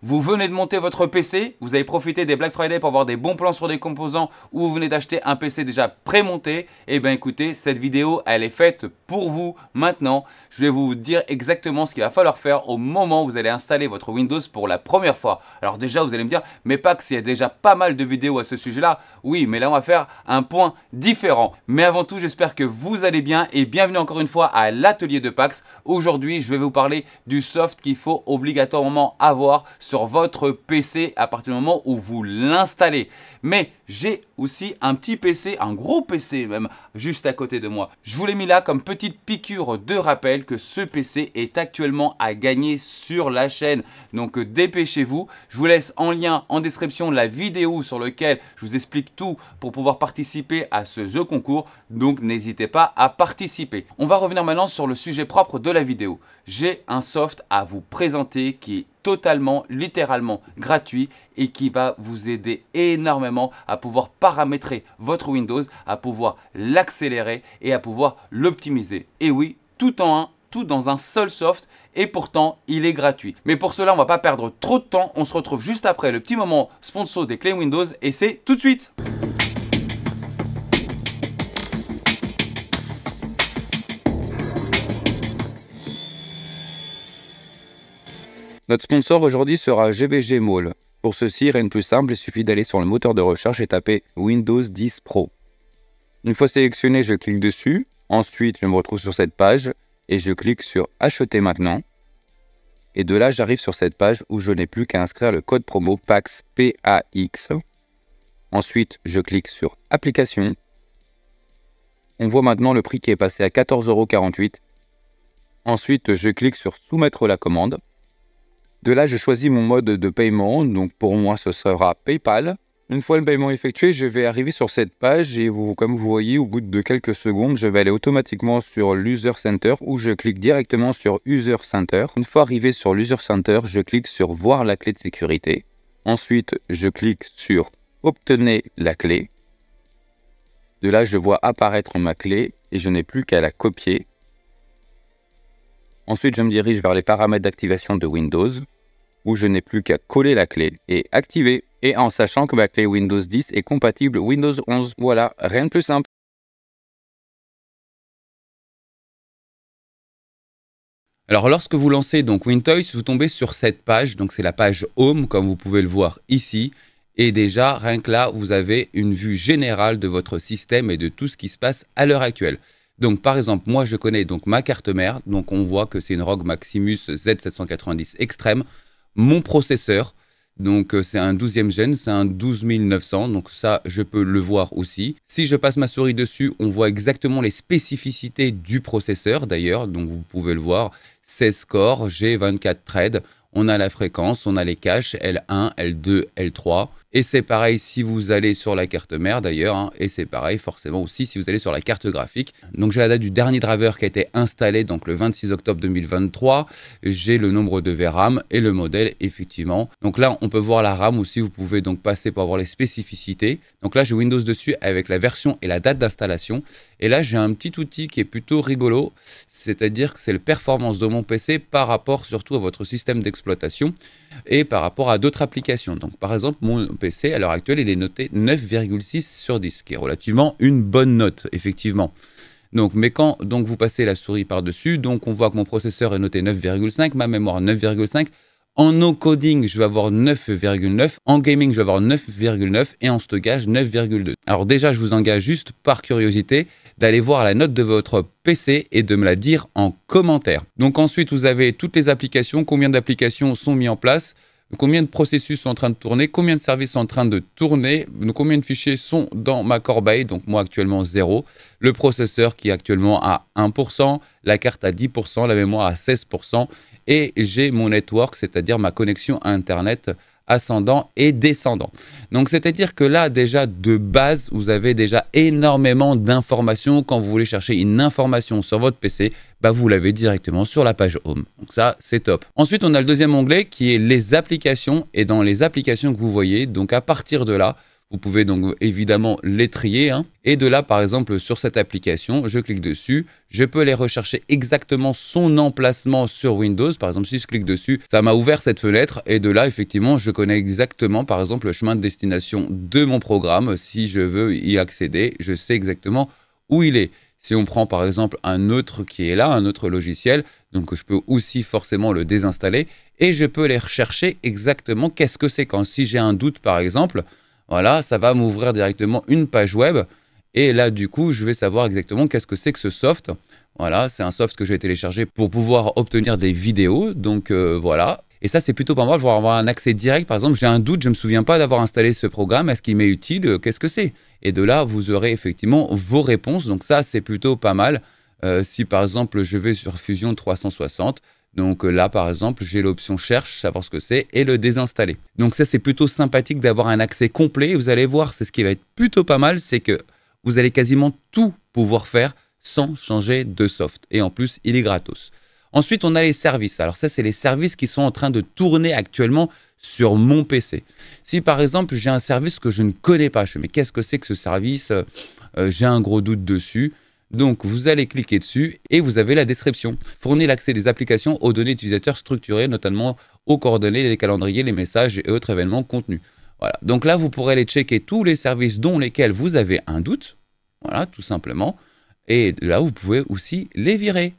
Vous venez de monter votre PC, vous avez profité des Black Friday pour avoir des bons plans sur des composants ou vous venez d'acheter un PC déjà prémonté. monté et eh bien écoutez, cette vidéo elle est faite pour vous. Maintenant, je vais vous dire exactement ce qu'il va falloir faire au moment où vous allez installer votre Windows pour la première fois. Alors déjà, vous allez me dire, mais Pax, il y a déjà pas mal de vidéos à ce sujet-là. Oui, mais là on va faire un point différent. Mais avant tout, j'espère que vous allez bien et bienvenue encore une fois à l'atelier de Pax. Aujourd'hui, je vais vous parler du soft qu'il faut obligatoirement avoir sur votre PC à partir du moment où vous l'installez. Mais j'ai aussi un petit PC, un gros PC même, juste à côté de moi. Je vous l'ai mis là comme petite piqûre de rappel que ce PC est actuellement à gagner sur la chaîne. Donc euh, dépêchez-vous. Je vous laisse en lien en description la vidéo sur laquelle je vous explique tout pour pouvoir participer à ce jeu concours. Donc n'hésitez pas à participer. On va revenir maintenant sur le sujet propre de la vidéo. J'ai un soft à vous présenter qui est totalement, littéralement gratuit et qui va vous aider énormément à pouvoir paramétrer votre Windows, à pouvoir l'accélérer et à pouvoir l'optimiser. Et oui, tout en un, tout dans un seul soft et pourtant il est gratuit. Mais pour cela, on ne va pas perdre trop de temps, on se retrouve juste après le petit moment sponsor des clés Windows et c'est tout de suite. Notre sponsor aujourd'hui sera GBG Mall. Pour ceci, rien de plus simple, il suffit d'aller sur le moteur de recherche et taper Windows 10 Pro. Une fois sélectionné, je clique dessus. Ensuite, je me retrouve sur cette page et je clique sur Acheter maintenant. Et de là, j'arrive sur cette page où je n'ai plus qu'à inscrire le code promo PAX PAX. Ensuite, je clique sur Application. On voit maintenant le prix qui est passé à 14,48€. Ensuite, je clique sur Soumettre la commande. De là, je choisis mon mode de paiement. Donc pour moi, ce sera PayPal. Une fois le paiement effectué, je vais arriver sur cette page et comme vous voyez, au bout de quelques secondes, je vais aller automatiquement sur l'User Center où je clique directement sur User Center. Une fois arrivé sur l'User Center, je clique sur Voir la clé de sécurité. Ensuite, je clique sur Obtenir la clé. De là, je vois apparaître ma clé et je n'ai plus qu'à la copier Ensuite, je me dirige vers les paramètres d'activation de Windows, où je n'ai plus qu'à coller la clé et activer, et en sachant que ma clé Windows 10 est compatible Windows 11. Voilà, rien de plus simple. Alors lorsque vous lancez donc Windows, vous tombez sur cette page, donc c'est la page Home comme vous pouvez le voir ici. Et déjà, rien que là, vous avez une vue générale de votre système et de tout ce qui se passe à l'heure actuelle. Donc, par exemple, moi, je connais donc ma carte mère. Donc, on voit que c'est une ROG Maximus Z790 Extreme. Mon processeur, donc euh, c'est un 12e gen, c'est un 12900, donc ça je peux le voir aussi. Si je passe ma souris dessus, on voit exactement les spécificités du processeur d'ailleurs, donc vous pouvez le voir, 16 cores, G24 threads, on a la fréquence, on a les caches L1, L2, L3. Et c'est pareil si vous allez sur la carte mère d'ailleurs, hein. et c'est pareil forcément aussi si vous allez sur la carte graphique. Donc j'ai la date du dernier driver qui a été installé, donc le 26 octobre 2023. J'ai le nombre de VRAM et le modèle effectivement. Donc là on peut voir la RAM aussi, vous pouvez donc passer pour avoir les spécificités. Donc là j'ai Windows dessus avec la version et la date d'installation. Et là, j'ai un petit outil qui est plutôt rigolo, c'est-à-dire que c'est le performance de mon PC par rapport surtout à votre système d'exploitation et par rapport à d'autres applications. Donc, par exemple, mon PC à l'heure actuelle, il est noté 9,6 sur 10, qui est relativement une bonne note, effectivement. Donc, mais quand donc vous passez la souris par-dessus, donc on voit que mon processeur est noté 9,5, ma mémoire 9,5, en no-coding, je vais avoir 9,9. En gaming, je vais avoir 9,9. Et en stockage, 9,2. Alors déjà, je vous engage juste par curiosité d'aller voir la note de votre PC et de me la dire en commentaire. Donc ensuite, vous avez toutes les applications, combien d'applications sont mises en place, combien de processus sont en train de tourner, combien de services sont en train de tourner, combien de fichiers sont dans ma corbeille, donc moi actuellement 0, le processeur qui est actuellement à 1%, la carte à 10%, la mémoire à 16%, et j'ai mon network, c'est-à-dire ma connexion Internet ascendant et descendant. Donc c'est-à-dire que là déjà de base, vous avez déjà énormément d'informations. Quand vous voulez chercher une information sur votre PC, bah, vous l'avez directement sur la page Home. Donc ça, c'est top. Ensuite, on a le deuxième onglet qui est les applications. Et dans les applications que vous voyez, donc à partir de là, vous pouvez donc évidemment les trier. Hein. Et de là, par exemple, sur cette application, je clique dessus. Je peux les rechercher exactement son emplacement sur Windows. Par exemple, si je clique dessus, ça m'a ouvert cette fenêtre. Et de là, effectivement, je connais exactement, par exemple, le chemin de destination de mon programme. Si je veux y accéder, je sais exactement où il est. Si on prend par exemple un autre qui est là, un autre logiciel, donc je peux aussi forcément le désinstaller et je peux les rechercher exactement qu'est-ce que c'est quand si j'ai un doute par exemple, voilà, ça va m'ouvrir directement une page web. Et là, du coup, je vais savoir exactement qu'est-ce que c'est que ce soft. Voilà, c'est un soft que j'ai téléchargé pour pouvoir obtenir des vidéos. Donc euh, voilà. Et ça, c'est plutôt pas mal vais avoir un accès direct. Par exemple, j'ai un doute, je ne me souviens pas d'avoir installé ce programme. Est-ce qu'il m'est utile Qu'est-ce que c'est Et de là, vous aurez effectivement vos réponses. Donc ça, c'est plutôt pas mal. Euh, si par exemple, je vais sur Fusion 360, donc euh, là, par exemple, j'ai l'option cherche, savoir ce que c'est, et le désinstaller. Donc ça, c'est plutôt sympathique d'avoir un accès complet. Vous allez voir, c'est ce qui va être plutôt pas mal, c'est que vous allez quasiment tout pouvoir faire sans changer de soft. Et en plus, il est gratos. Ensuite, on a les services. Alors ça, c'est les services qui sont en train de tourner actuellement sur mon PC. Si par exemple, j'ai un service que je ne connais pas, je me mais qu'est-ce que c'est que ce service euh, euh, J'ai un gros doute dessus. Donc, vous allez cliquer dessus et vous avez la description. Fournir l'accès des applications aux données utilisateurs structurées, notamment aux coordonnées, les calendriers, les messages et autres événements contenus. Voilà. Donc là, vous pourrez aller checker tous les services dont lesquels vous avez un doute. Voilà, tout simplement. Et là, vous pouvez aussi les virer.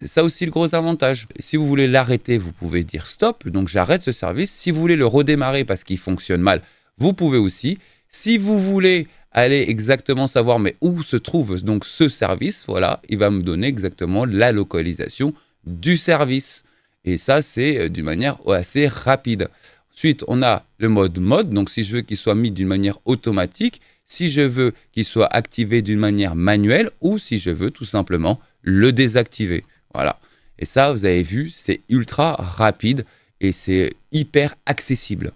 C'est ça aussi le gros avantage. Si vous voulez l'arrêter, vous pouvez dire stop, donc j'arrête ce service. Si vous voulez le redémarrer parce qu'il fonctionne mal, vous pouvez aussi. Si vous voulez aller exactement savoir mais où se trouve donc ce service, voilà, il va me donner exactement la localisation du service. Et ça, c'est euh, d'une manière assez rapide. Ensuite, on a le mode mode. Donc, si je veux qu'il soit mis d'une manière automatique, si je veux qu'il soit activé d'une manière manuelle ou si je veux tout simplement le désactiver. Voilà. Et ça, vous avez vu, c'est ultra rapide et c'est hyper accessible.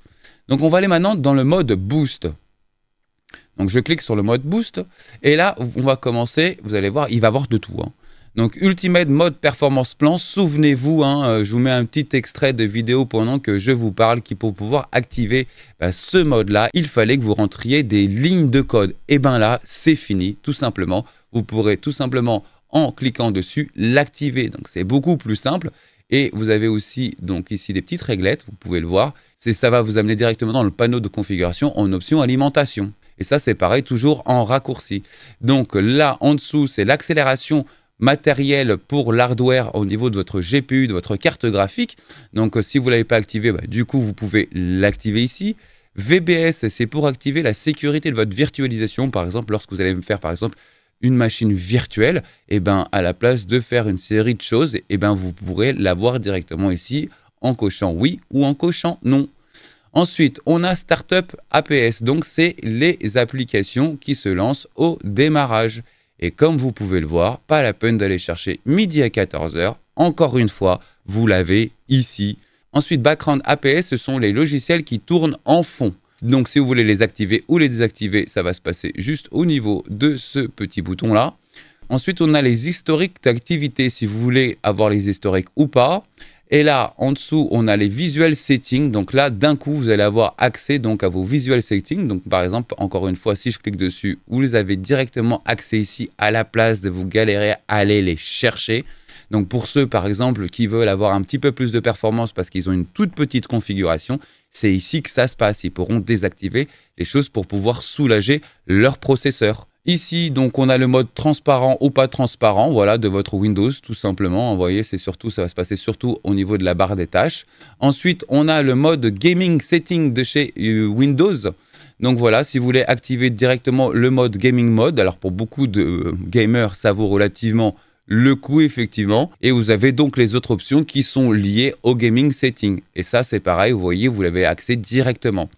Donc, on va aller maintenant dans le mode boost. Donc je clique sur le mode boost et là on va commencer, vous allez voir, il va voir de tout. Hein. Donc Ultimate Mode Performance Plan, souvenez-vous, hein, euh, je vous mets un petit extrait de vidéo pendant que je vous parle qui pour pouvoir activer bah, ce mode-là, il fallait que vous rentriez des lignes de code. Et eh bien là, c'est fini, tout simplement. Vous pourrez tout simplement, en cliquant dessus, l'activer. Donc c'est beaucoup plus simple. Et vous avez aussi donc ici des petites réglettes, vous pouvez le voir. Ça va vous amener directement dans le panneau de configuration en option alimentation. Et ça, c'est pareil, toujours en raccourci. Donc là, en dessous, c'est l'accélération matérielle pour l'hardware au niveau de votre GPU, de votre carte graphique. Donc euh, si vous ne l'avez pas activé, bah, du coup vous pouvez l'activer ici. VBS, c'est pour activer la sécurité de votre virtualisation. Par exemple, lorsque vous allez me faire par exemple une machine virtuelle, et eh ben, à la place de faire une série de choses, et eh ben, vous pourrez l'avoir directement ici en cochant oui ou en cochant non. Ensuite, on a Startup APS, donc c'est les applications qui se lancent au démarrage. Et comme vous pouvez le voir, pas la peine d'aller chercher midi à 14h. Encore une fois, vous l'avez ici. Ensuite, Background APS, ce sont les logiciels qui tournent en fond. Donc si vous voulez les activer ou les désactiver, ça va se passer juste au niveau de ce petit bouton-là. Ensuite, on a les historiques d'activité, si vous voulez avoir les historiques ou pas. Et là, en dessous, on a les visual settings. Donc là, d'un coup, vous allez avoir accès donc à vos visual settings. Donc par exemple, encore une fois, si je clique dessus, vous avez directement accès ici à la place de vous galérer à aller les chercher. Donc pour ceux, par exemple, qui veulent avoir un petit peu plus de performance parce qu'ils ont une toute petite configuration, c'est ici que ça se passe. Ils pourront désactiver les choses pour pouvoir soulager leur processeur. Ici, donc, on a le mode transparent ou pas transparent, voilà, de votre Windows, tout simplement. Vous voyez, c'est surtout, ça va se passer surtout au niveau de la barre des tâches. Ensuite, on a le mode Gaming Setting de chez euh, Windows. Donc voilà, si vous voulez activer directement le mode Gaming Mode, alors pour beaucoup de euh, gamers, ça vaut relativement le coup, effectivement. Et vous avez donc les autres options qui sont liées au gaming setting. Et ça, c'est pareil, vous voyez, vous l'avez accès directement.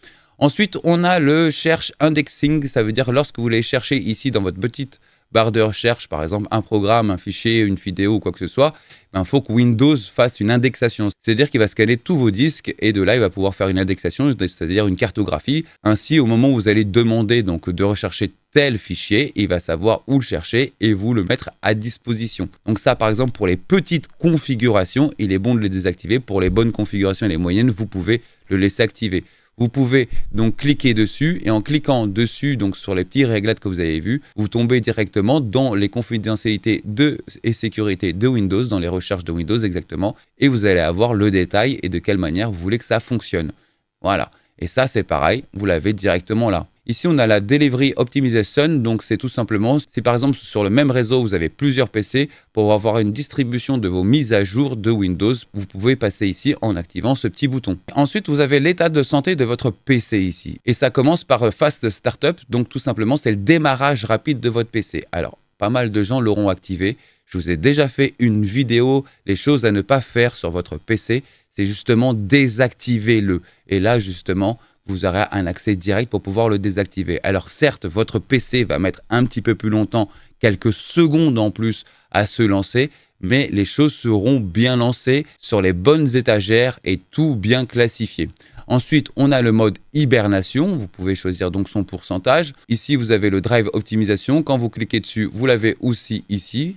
Ensuite, on a le search indexing, ça veut dire lorsque vous allez chercher ici dans votre petite barre de recherche, par exemple un programme, un fichier, une vidéo ou quoi que ce soit, il ben, faut que Windows fasse une indexation. C'est-à-dire qu'il va scanner tous vos disques et de là, il va pouvoir faire une indexation, c'est-à-dire une cartographie. Ainsi, au moment où vous allez demander donc de rechercher tel fichier, il va savoir où le chercher et vous le mettre à disposition. Donc ça, par exemple, pour les petites configurations, il est bon de les désactiver. Pour les bonnes configurations et les moyennes, vous pouvez le laisser activer. Vous pouvez donc cliquer dessus et en cliquant dessus, donc sur les petits réglettes que vous avez vus, vous tombez directement dans les confidentialités de, et sécurité de Windows, dans les recherches de Windows exactement, et vous allez avoir le détail et de quelle manière vous voulez que ça fonctionne. Voilà. Et ça, c'est pareil, vous l'avez directement là. Ici, on a la Delivery Optimization, donc c'est tout simplement, si par exemple sur le même réseau, vous avez plusieurs PC, pour avoir une distribution de vos mises à jour de Windows, vous pouvez passer ici en activant ce petit bouton. Ensuite, vous avez l'état de santé de votre PC ici. Et ça commence par euh, Fast Startup, donc tout simplement, c'est le démarrage rapide de votre PC. Alors, pas mal de gens l'auront activé. Je vous ai déjà fait une vidéo, les choses à ne pas faire sur votre PC, c'est justement désactiver le Et là, justement, vous aurez un accès direct pour pouvoir le désactiver. Alors certes, votre PC va mettre un petit peu plus longtemps, quelques secondes en plus à se lancer, mais les choses seront bien lancées sur les bonnes étagères et tout bien classifié. Ensuite, on a le mode hibernation. Vous pouvez choisir donc son pourcentage. Ici, vous avez le drive optimisation. Quand vous cliquez dessus, vous l'avez aussi ici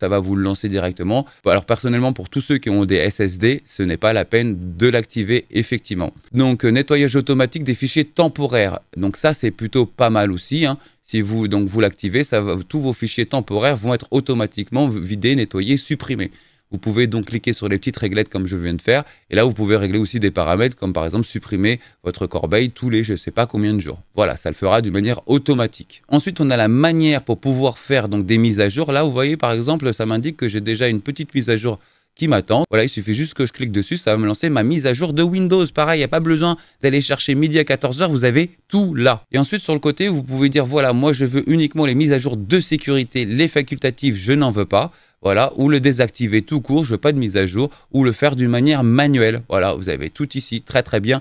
ça va vous le lancer directement. Alors personnellement, pour tous ceux qui ont des SSD, ce n'est pas la peine de l'activer effectivement. Donc euh, nettoyage automatique des fichiers temporaires. Donc ça, c'est plutôt pas mal aussi. Hein. Si vous donc vous l'activez, ça va, tous vos fichiers temporaires vont être automatiquement vidés, nettoyés, supprimés. Vous pouvez donc cliquer sur les petites réglettes comme je viens de faire. Et là, vous pouvez régler aussi des paramètres comme par exemple supprimer votre corbeille tous les je ne sais pas combien de jours. Voilà, ça le fera d'une manière automatique. Ensuite, on a la manière pour pouvoir faire donc des mises à jour. Là, vous voyez par exemple, ça m'indique que j'ai déjà une petite mise à jour qui m'attend. Voilà, il suffit juste que je clique dessus, ça va me lancer ma mise à jour de Windows. Pareil, il n'y a pas besoin d'aller chercher midi à 14h, vous avez tout là. Et ensuite, sur le côté, vous pouvez dire, voilà, moi je veux uniquement les mises à jour de sécurité, les facultatives, je n'en veux pas voilà, ou le désactiver tout court, je veux pas de mise à jour, ou le faire d'une manière manuelle. Voilà, vous avez tout ici, très très bien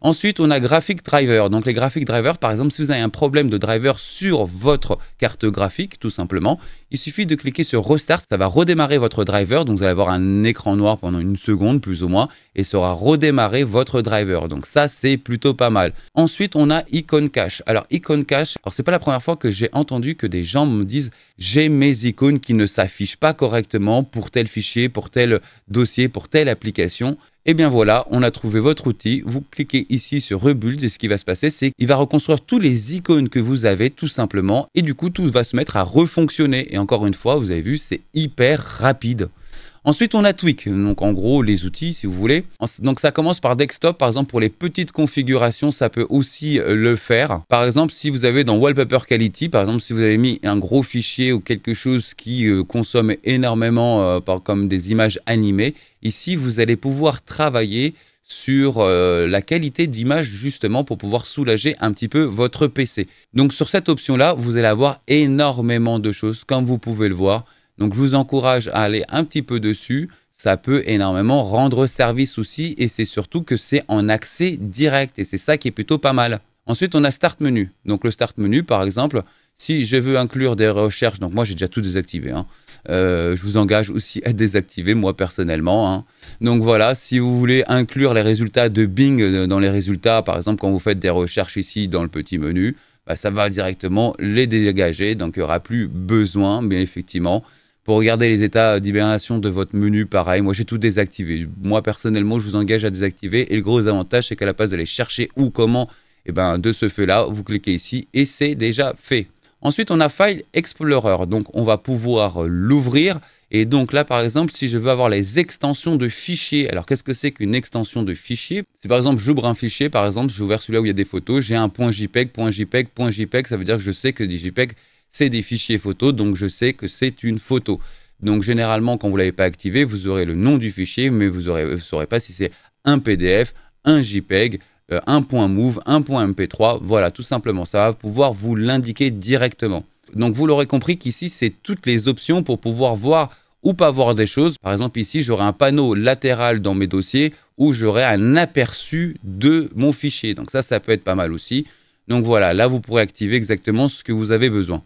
Ensuite, on a graphic driver. Donc les graphic drivers, par exemple, si vous avez un problème de driver sur votre carte graphique, tout simplement, il suffit de cliquer sur restart, ça va redémarrer votre driver. Donc vous allez avoir un écran noir pendant une seconde plus ou moins et ça aura redémarré votre driver. Donc ça, c'est plutôt pas mal. Ensuite, on a icône cache. Alors icône cache, alors c'est pas la première fois que j'ai entendu que des gens me disent j'ai mes icônes qui ne s'affichent pas correctement pour tel fichier, pour tel dossier, pour telle application. Et eh bien voilà, on a trouvé votre outil. Vous cliquez ici sur Rebuild et ce qui va se passer, c'est qu'il va reconstruire tous les icônes que vous avez tout simplement. Et du coup, tout va se mettre à refonctionner. Et encore une fois, vous avez vu, c'est hyper rapide. Ensuite, on a Tweak, donc en gros les outils si vous voulez. Donc ça commence par desktop, par exemple pour les petites configurations, ça peut aussi euh, le faire. Par exemple, si vous avez dans Wallpaper Quality, par exemple si vous avez mis un gros fichier ou quelque chose qui euh, consomme énormément euh, par, comme des images animées, ici vous allez pouvoir travailler sur la qualité d'image justement pour pouvoir soulager un petit peu votre PC. Donc sur cette option là, vous allez avoir énormément de choses comme vous pouvez le voir. Donc je vous encourage à aller un petit peu dessus. Ça peut énormément rendre service aussi et c'est surtout que c'est en accès direct et c'est ça qui est plutôt pas mal. Ensuite, on a Start Menu. Donc le Start Menu, par exemple, si je veux inclure des recherches, donc moi j'ai déjà tout désactivé, hein. euh, je vous engage aussi à désactiver moi personnellement. Hein. Donc voilà, si vous voulez inclure les résultats de Bing euh, dans les résultats, par exemple quand vous faites des recherches ici dans le petit menu, bah, ça va directement les dégager, donc il n'y aura plus besoin, mais effectivement, pour regarder les états d'hibernation de votre menu, pareil, moi j'ai tout désactivé. Moi personnellement, je vous engage à désactiver. Et le gros avantage, c'est qu'à la place de les chercher où, comment, et eh ben, de ce fait-là, vous cliquez ici et c'est déjà fait. Ensuite, on a File Explorer, donc on va pouvoir l'ouvrir. Et donc là, par exemple, si je veux avoir les extensions de fichiers, alors qu'est-ce que c'est qu'une extension de fichier C'est par exemple, j'ouvre un fichier, par exemple, j'ai ouvert celui-là où il y a des photos, j'ai un .jpeg, .jpeg, .jpeg, ça veut dire que je sais que des JPEG c'est des fichiers photos, donc je sais que c'est une photo. Donc généralement, quand vous ne l'avez pas activé, vous aurez le nom du fichier, mais vous ne saurez pas si c'est un PDF, un JPEG, euh, un point .move, un point .mp3. Voilà, tout simplement, ça va pouvoir vous l'indiquer directement. Donc vous l'aurez compris qu'ici, c'est toutes les options pour pouvoir voir ou pas voir des choses. Par exemple, ici, j'aurai un panneau latéral dans mes dossiers où j'aurai un aperçu de mon fichier. Donc ça, ça peut être pas mal aussi. Donc voilà, là, vous pourrez activer exactement ce que vous avez besoin.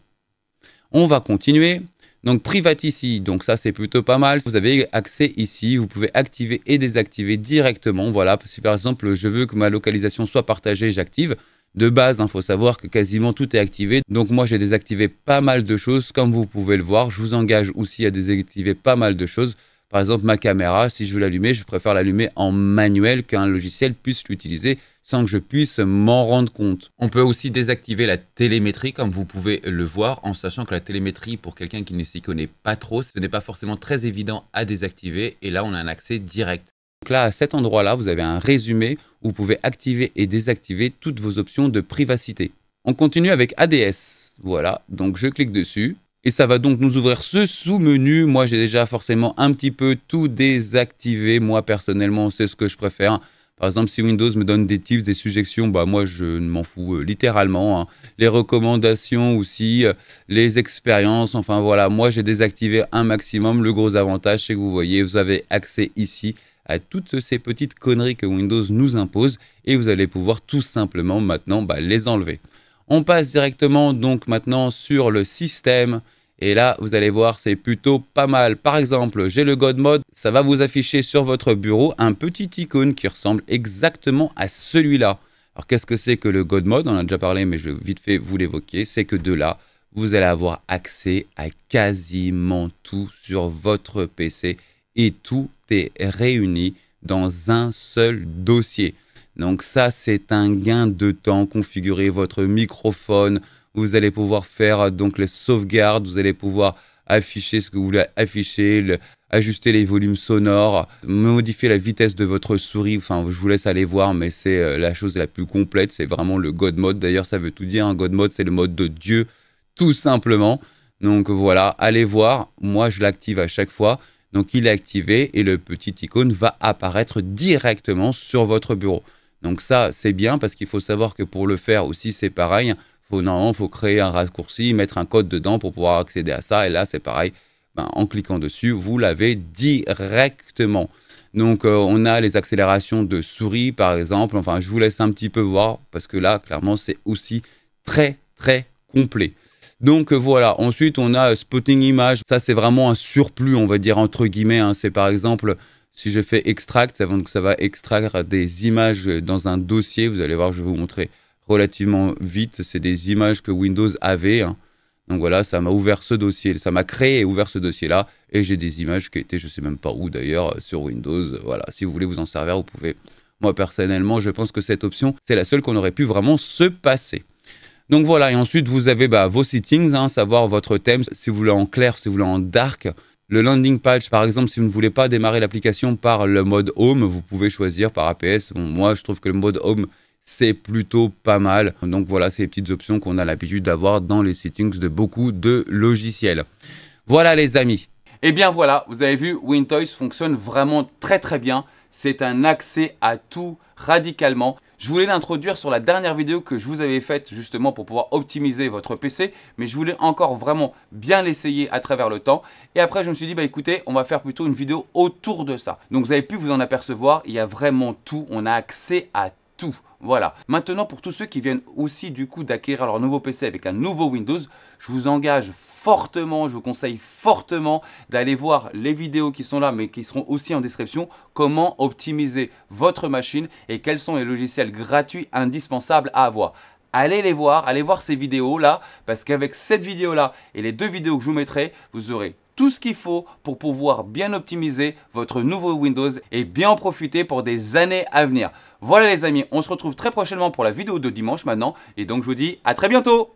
On va continuer. Donc private ici, donc ça c'est plutôt pas mal. Vous avez accès ici, vous pouvez activer et désactiver directement. Voilà, si par exemple je veux que ma localisation soit partagée, j'active. De base, il hein, faut savoir que quasiment tout est activé. Donc moi j'ai désactivé pas mal de choses, comme vous pouvez le voir. Je vous engage aussi à désactiver pas mal de choses. Par exemple, ma caméra, si je veux l'allumer, je préfère l'allumer en manuel qu'un logiciel puisse l'utiliser sans que je puisse m'en rendre compte. On peut aussi désactiver la télémétrie, comme vous pouvez le voir, en sachant que la télémétrie, pour quelqu'un qui ne s'y connaît pas trop, ce n'est pas forcément très évident à désactiver, et là on a un accès direct. Donc là, à cet endroit-là, vous avez un résumé où vous pouvez activer et désactiver toutes vos options de privacité. On continue avec ADS. Voilà, donc je clique dessus. Et ça va donc nous ouvrir ce sous-menu. Moi, j'ai déjà forcément un petit peu tout désactivé. Moi, personnellement, c'est ce que je préfère. Par exemple, si Windows me donne des tips, des suggestions, bah moi je ne m'en fous euh, littéralement. Hein. Les recommandations aussi, euh, les expériences, enfin voilà, moi j'ai désactivé un maximum. Le gros avantage, c'est que vous voyez, vous avez accès ici à toutes ces petites conneries que Windows nous impose et vous allez pouvoir tout simplement maintenant bah, les enlever. On passe directement donc maintenant sur le système. Et là, vous allez voir, c'est plutôt pas mal. Par exemple, j'ai le God Mode, ça va vous afficher sur votre bureau un petit icône qui ressemble exactement à celui-là. Alors qu'est-ce que c'est que le God Mode On en a déjà parlé, mais je vais vite fait vous l'évoquer. C'est que de là, vous allez avoir accès à quasiment tout sur votre PC et tout est réuni dans un seul dossier. Donc ça, c'est un gain de temps. Configurer votre microphone, vous allez pouvoir faire euh, donc les sauvegardes, vous allez pouvoir afficher ce que vous voulez afficher, ajuster les volumes sonores, modifier la vitesse de votre souris. Enfin, je vous laisse aller voir, mais c'est euh, la chose la plus complète. C'est vraiment le God Mode. D'ailleurs, ça veut tout dire. Un God Mode, c'est le mode de Dieu, tout simplement. Donc voilà, allez voir. Moi, je l'active à chaque fois. Donc il est activé et le petit icône va apparaître directement sur votre bureau. Donc ça, c'est bien parce qu'il faut savoir que pour le faire aussi, c'est pareil faut, normalement, il faut créer un raccourci, mettre un code dedans pour pouvoir accéder à ça. Et là, c'est pareil. Ben, en cliquant dessus, vous l'avez directement. Donc, euh, on a les accélérations de souris, par exemple. Enfin, je vous laisse un petit peu voir parce que là, clairement, c'est aussi très, très complet. Donc euh, voilà, ensuite on a Spotting Image, ça c'est vraiment un surplus on va dire entre guillemets, hein. c'est par exemple si je fais Extract, ça va, ça va extraire des images dans un dossier, vous allez voir je vais vous montrer relativement vite. C'est des images que Windows avait. Hein. Donc voilà, ça m'a ouvert ce dossier, ça m'a créé et ouvert ce dossier-là. Et j'ai des images qui étaient, je ne sais même pas où d'ailleurs, sur Windows. Voilà, si vous voulez vous en servir, vous pouvez. Moi personnellement, je pense que cette option, c'est la seule qu'on aurait pu vraiment se passer. Donc voilà, et ensuite vous avez bah, vos settings, hein, savoir votre thème, si vous voulez en clair, si vous voulez en dark. Le landing page, par exemple, si vous ne voulez pas démarrer l'application par le mode home, vous pouvez choisir par APS. moi, je trouve que le mode home c'est plutôt pas mal. Donc voilà, c'est les petites options qu'on a l'habitude d'avoir dans les settings de beaucoup de logiciels. Voilà les amis. Et eh bien voilà, vous avez vu, WinToys fonctionne vraiment très très bien. C'est un accès à tout radicalement. Je voulais l'introduire sur la dernière vidéo que je vous avais faite justement pour pouvoir optimiser votre PC, mais je voulais encore vraiment bien l'essayer à travers le temps. Et après, je me suis dit, bah écoutez, on va faire plutôt une vidéo autour de ça. Donc vous avez pu vous en apercevoir, il y a vraiment tout, on a accès à tout. Voilà. Maintenant, pour tous ceux qui viennent aussi du coup d'acquérir leur nouveau PC avec un nouveau Windows, je vous engage fortement, je vous conseille fortement d'aller voir les vidéos qui sont là, mais qui seront aussi en description, comment optimiser votre machine et quels sont les logiciels gratuits indispensables à avoir allez les voir, allez voir ces vidéos là, parce qu'avec cette vidéo là et les deux vidéos que je vous mettrai, vous aurez tout ce qu'il faut pour pouvoir bien optimiser votre nouveau Windows et bien en profiter pour des années à venir. Voilà les amis, on se retrouve très prochainement pour la vidéo de dimanche maintenant et donc je vous dis à très bientôt